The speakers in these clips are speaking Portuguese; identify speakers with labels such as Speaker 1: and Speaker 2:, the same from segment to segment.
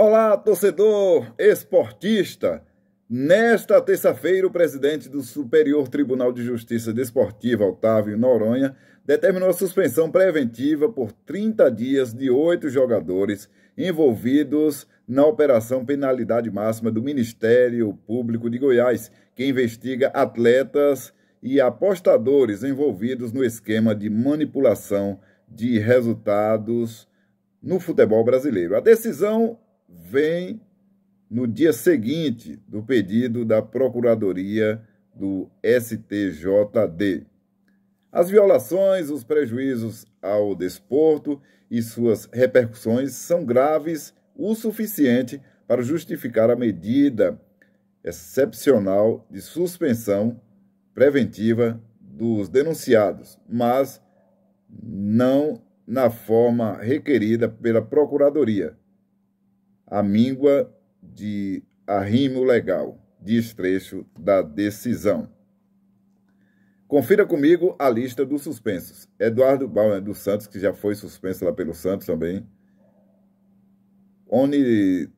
Speaker 1: Olá, torcedor esportista! Nesta terça-feira, o presidente do Superior Tribunal de Justiça Desportiva, Otávio Noronha, determinou a suspensão preventiva por 30 dias de oito jogadores envolvidos na operação Penalidade Máxima do Ministério Público de Goiás, que investiga atletas e apostadores envolvidos no esquema de manipulação de resultados no futebol brasileiro. A decisão vem no dia seguinte do pedido da Procuradoria do STJD. As violações, os prejuízos ao desporto e suas repercussões são graves o suficiente para justificar a medida excepcional de suspensão preventiva dos denunciados, mas não na forma requerida pela Procuradoria a míngua de arrimo legal, diz trecho da decisão. Confira comigo a lista dos suspensos. Eduardo Bauer é dos Santos, que já foi suspenso lá pelo Santos também. Oni,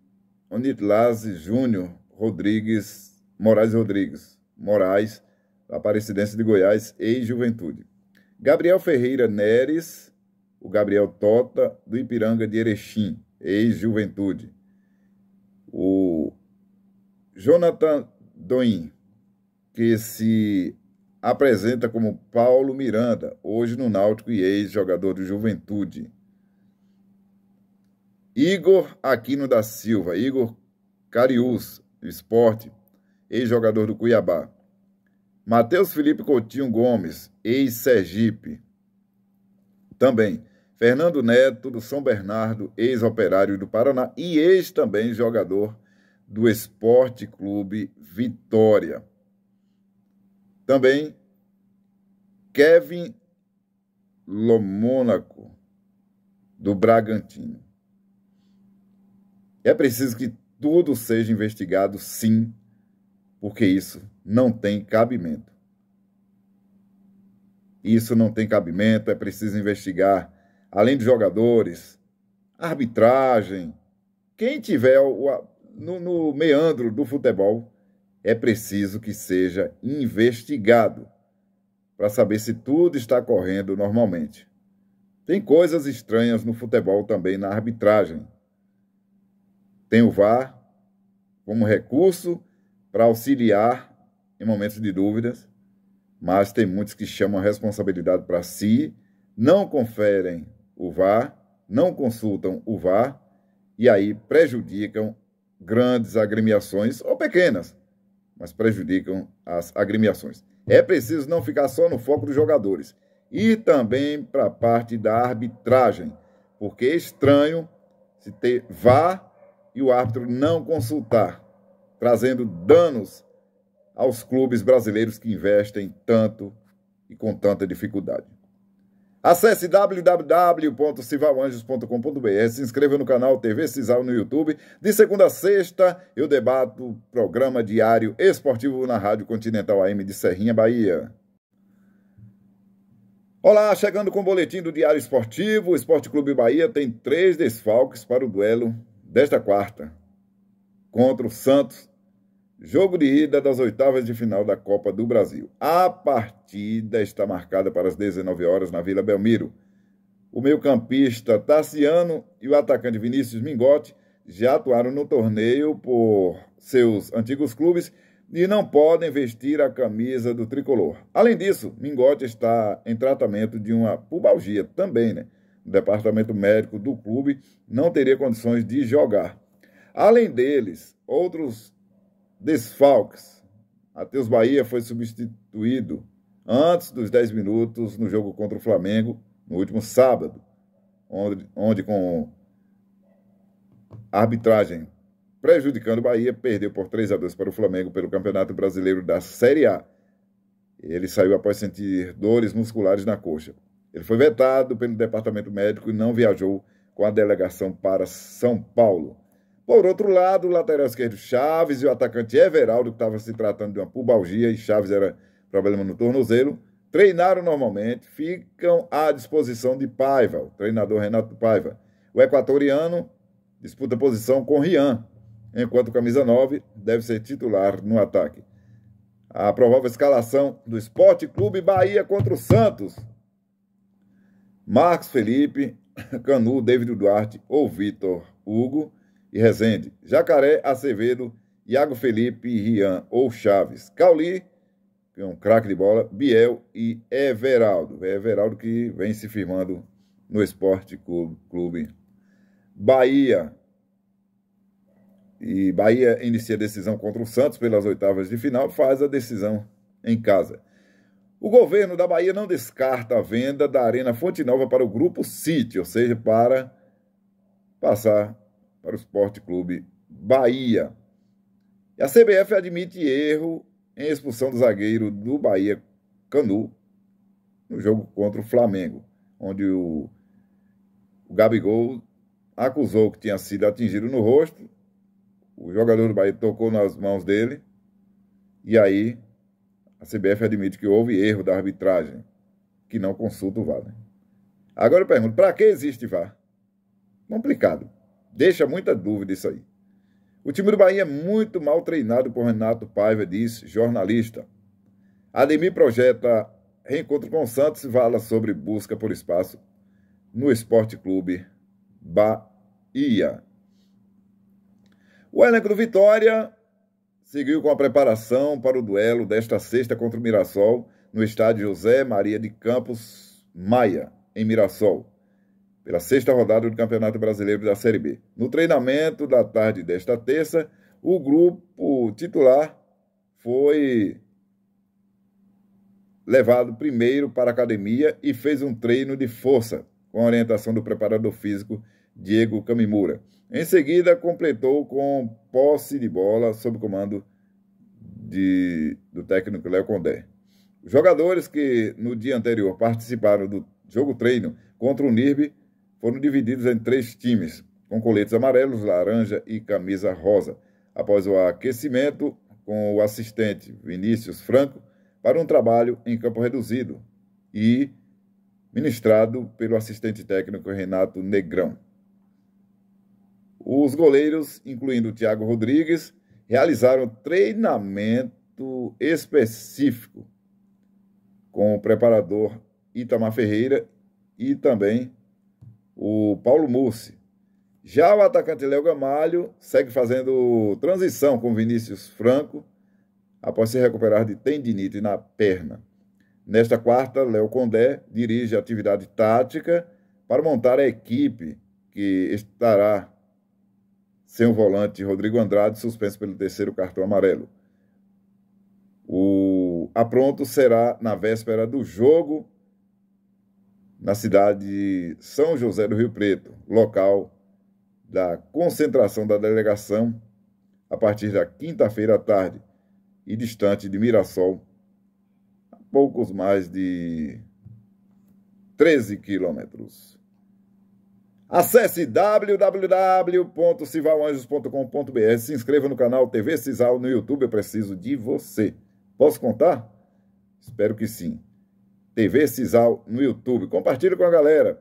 Speaker 1: Júnior Rodrigues, Moraes Rodrigues, Moraes, Aparecidense de Goiás e Juventude. Gabriel Ferreira Neres, o Gabriel Tota, do Ipiranga de Erechim, ex-Juventude o Jonathan Doim, que se apresenta como Paulo Miranda, hoje no Náutico e ex-jogador do Juventude. Igor Aquino da Silva, Igor Carius, do esporte, ex-jogador do Cuiabá. Matheus Felipe Coutinho Gomes, ex-Sergipe. Também Fernando Neto, do São Bernardo, ex-operário do Paraná e ex também jogador do Esporte Clube Vitória. Também Kevin Lomônaco, do Bragantino. É preciso que tudo seja investigado, sim, porque isso não tem cabimento. Isso não tem cabimento, é preciso investigar além dos jogadores, arbitragem, quem tiver o, no, no meandro do futebol, é preciso que seja investigado para saber se tudo está correndo normalmente. Tem coisas estranhas no futebol também na arbitragem. Tem o VAR como recurso para auxiliar em momentos de dúvidas, mas tem muitos que chamam a responsabilidade para si, não conferem o VAR, não consultam o VAR e aí prejudicam grandes agremiações ou pequenas, mas prejudicam as agremiações. É preciso não ficar só no foco dos jogadores e também para a parte da arbitragem, porque é estranho se ter VAR e o árbitro não consultar, trazendo danos aos clubes brasileiros que investem tanto e com tanta dificuldade. Acesse www.civalanjos.com.br, se inscreva no canal TV Cisal no YouTube. De segunda a sexta, eu debato programa diário esportivo na Rádio Continental AM de Serrinha, Bahia. Olá, chegando com o boletim do Diário Esportivo, o Esporte Clube Bahia tem três desfalques para o duelo desta quarta contra o Santos Jogo de ida das oitavas de final da Copa do Brasil. A partida está marcada para as 19 horas na Vila Belmiro. O meio-campista Tarciano e o atacante Vinícius Mingotti já atuaram no torneio por seus antigos clubes e não podem vestir a camisa do tricolor. Além disso, Mingotti está em tratamento de uma pubalgia também, né? O departamento médico do clube não teria condições de jogar. Além deles, outros desfalques. Matheus Bahia foi substituído antes dos 10 minutos no jogo contra o Flamengo, no último sábado, onde, onde com arbitragem prejudicando o Bahia, perdeu por 3 a 2 para o Flamengo pelo Campeonato Brasileiro da Série A. Ele saiu após sentir dores musculares na coxa. Ele foi vetado pelo departamento médico e não viajou com a delegação para São Paulo. Por outro lado, o lateral esquerdo Chaves e o atacante Everaldo, que estava se tratando de uma pubalgia e Chaves era problema no tornozelo, treinaram normalmente, ficam à disposição de Paiva, o treinador Renato Paiva. O equatoriano disputa posição com Rian, enquanto o camisa 9 deve ser titular no ataque. A provável escalação do Esporte Clube Bahia contra o Santos. Marcos Felipe, Canu, David Duarte ou Vitor Hugo e Rezende, Jacaré, Acevedo, Iago Felipe, Rian ou Chaves, Cauli, que é um craque de bola, Biel e Everaldo. É Everaldo que vem se firmando no Esporte Clube Bahia. E Bahia inicia a decisão contra o Santos pelas oitavas de final, faz a decisão em casa. O governo da Bahia não descarta a venda da Arena Fonte Nova para o Grupo City, ou seja, para passar para o Esporte Clube Bahia. E a CBF admite erro em expulsão do zagueiro do Bahia, Canu, no jogo contra o Flamengo, onde o, o Gabigol acusou que tinha sido atingido no rosto, o jogador do Bahia tocou nas mãos dele, e aí a CBF admite que houve erro da arbitragem, que não consulta o VAR. Né? Agora eu pergunto, para que existe VAR? Complicado. Deixa muita dúvida isso aí. O time do Bahia é muito mal treinado por Renato Paiva, diz jornalista. Ademir projeta reencontro com Santos e fala sobre busca por espaço no Esporte Clube Bahia. O elenco do Vitória seguiu com a preparação para o duelo desta sexta contra o Mirassol no estádio José Maria de Campos Maia, em Mirassol pela sexta rodada do Campeonato Brasileiro da Série B. No treinamento da tarde desta terça, o grupo titular foi levado primeiro para a academia e fez um treino de força com a orientação do preparador físico Diego Camimura. Em seguida, completou com posse de bola sob comando de, do técnico Léo Condé. Os jogadores que no dia anterior participaram do jogo treino contra o Nirby foram divididos em três times, com coletes amarelos, laranja e camisa rosa. Após o aquecimento, com o assistente Vinícius Franco, para um trabalho em campo reduzido e ministrado pelo assistente técnico Renato Negrão. Os goleiros, incluindo Tiago Rodrigues, realizaram treinamento específico com o preparador Itamar Ferreira e também o Paulo Mussi. Já o atacante Léo Gamalho segue fazendo transição com Vinícius Franco após se recuperar de tendinite na perna. Nesta quarta, Léo Condé dirige a atividade tática para montar a equipe que estará sem o volante Rodrigo Andrade, suspenso pelo terceiro cartão amarelo. O apronto será na véspera do jogo na cidade de São José do Rio Preto, local da concentração da delegação, a partir da quinta-feira à tarde e distante de Mirassol, a poucos mais de 13 quilômetros. Acesse www.civalanjos.com.br, se inscreva no canal TV Cisal no YouTube, eu preciso de você. Posso contar? Espero que sim. TV Cisal no YouTube. Compartilhe com a galera.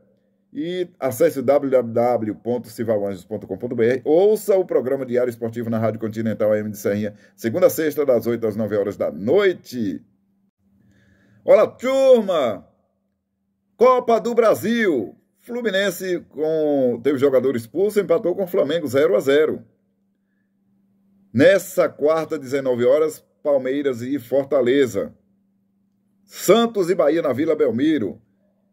Speaker 1: E acesse www.civalanjos.com.br. Ouça o programa Diário Esportivo na Rádio Continental AM de Serrinha, segunda a sexta, das 8 às 9 horas da noite. Olá, turma! Copa do Brasil! Fluminense com teve jogador expulso, empatou com o Flamengo 0 a 0. Nessa quarta, 19 horas, Palmeiras e Fortaleza. Santos e Bahia na Vila Belmiro.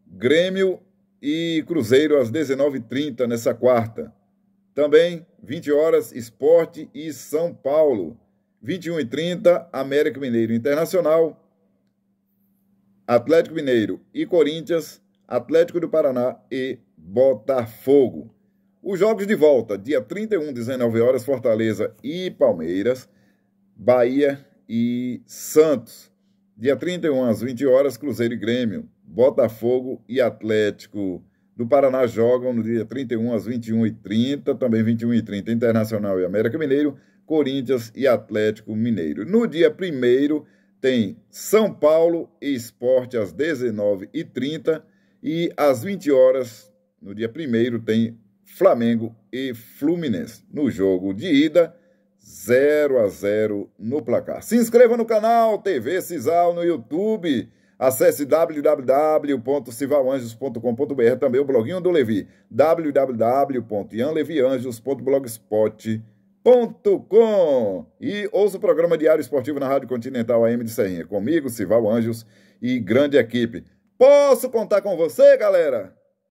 Speaker 1: Grêmio e Cruzeiro às 19h30 nessa quarta. Também 20 horas Esporte e São Paulo. 21h30 América Mineiro Internacional. Atlético Mineiro e Corinthians, Atlético do Paraná e Botafogo. Os jogos de volta, dia 31, 19 horas, Fortaleza e Palmeiras, Bahia e Santos. Dia 31, às 20 horas, Cruzeiro e Grêmio. Botafogo e Atlético do Paraná jogam no dia 31 às 21h30, também 21h30, Internacional e América Mineiro, Corinthians e Atlético Mineiro. No dia 1 tem São Paulo e Esporte às 19h30 e às 20 horas, no dia 1 tem Flamengo e Fluminense. No jogo de ida, 0 a 0 no placar. Se inscreva no canal TV Cisal no YouTube. Acesse www.civalanjos.com.br, também o bloguinho do Levi, www.ianlevianjos.blogspot.com E ouça o programa Diário Esportivo na Rádio Continental AM de Serrinha, comigo, Cival Anjos e grande equipe. Posso contar com você, galera?